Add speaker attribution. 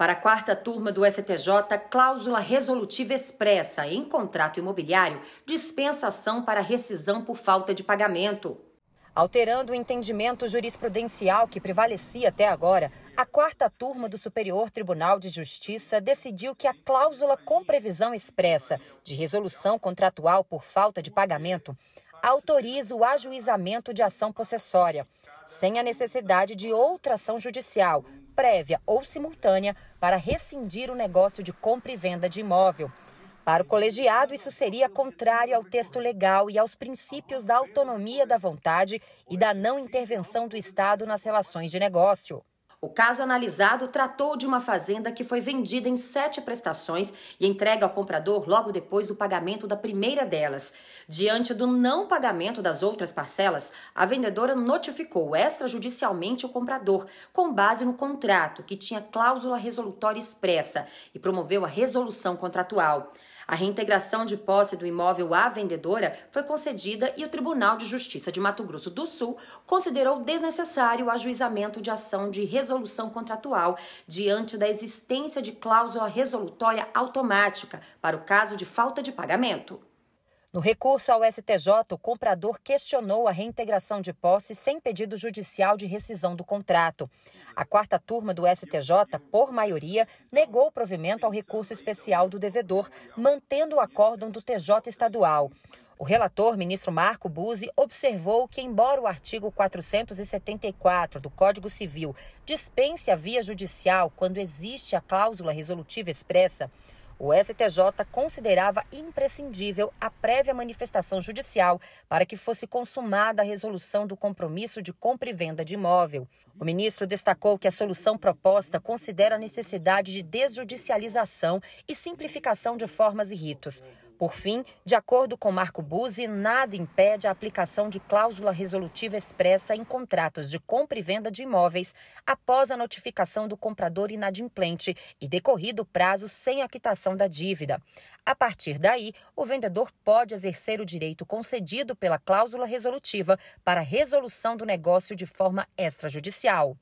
Speaker 1: Para a quarta turma do STJ, cláusula resolutiva expressa em contrato imobiliário dispensa ação para rescisão por falta de pagamento. Alterando o entendimento jurisprudencial que prevalecia até agora, a quarta turma do Superior Tribunal de Justiça decidiu que a cláusula com previsão expressa de resolução contratual por falta de pagamento autoriza o ajuizamento de ação possessória, sem a necessidade de outra ação judicial, prévia ou simultânea, para rescindir o negócio de compra e venda de imóvel. Para o colegiado, isso seria contrário ao texto legal e aos princípios da autonomia da vontade e da não intervenção do Estado nas relações de negócio. O caso analisado tratou de uma fazenda que foi vendida em sete prestações e entregue ao comprador logo depois do pagamento da primeira delas. Diante do não pagamento das outras parcelas, a vendedora notificou extrajudicialmente o comprador, com base no contrato, que tinha cláusula resolutória expressa, e promoveu a resolução contratual. A reintegração de posse do imóvel à vendedora foi concedida e o Tribunal de Justiça de Mato Grosso do Sul considerou desnecessário o ajuizamento de ação de resolução contratual diante da existência de cláusula resolutória automática para o caso de falta de pagamento. No recurso ao STJ, o comprador questionou a reintegração de posse sem pedido judicial de rescisão do contrato. A quarta turma do STJ, por maioria, negou o provimento ao recurso especial do devedor, mantendo o acórdão do TJ estadual. O relator, ministro Marco Buzzi, observou que, embora o artigo 474 do Código Civil dispense a via judicial quando existe a cláusula resolutiva expressa, o STJ considerava imprescindível a prévia manifestação judicial para que fosse consumada a resolução do compromisso de compra e venda de imóvel. O ministro destacou que a solução proposta considera a necessidade de desjudicialização e simplificação de formas e ritos. Por fim, de acordo com Marco Buzzi, nada impede a aplicação de cláusula resolutiva expressa em contratos de compra e venda de imóveis após a notificação do comprador inadimplente e decorrido o prazo sem a quitação da dívida. A partir daí, o vendedor pode exercer o direito concedido pela cláusula resolutiva para resolução do negócio de forma extrajudicial.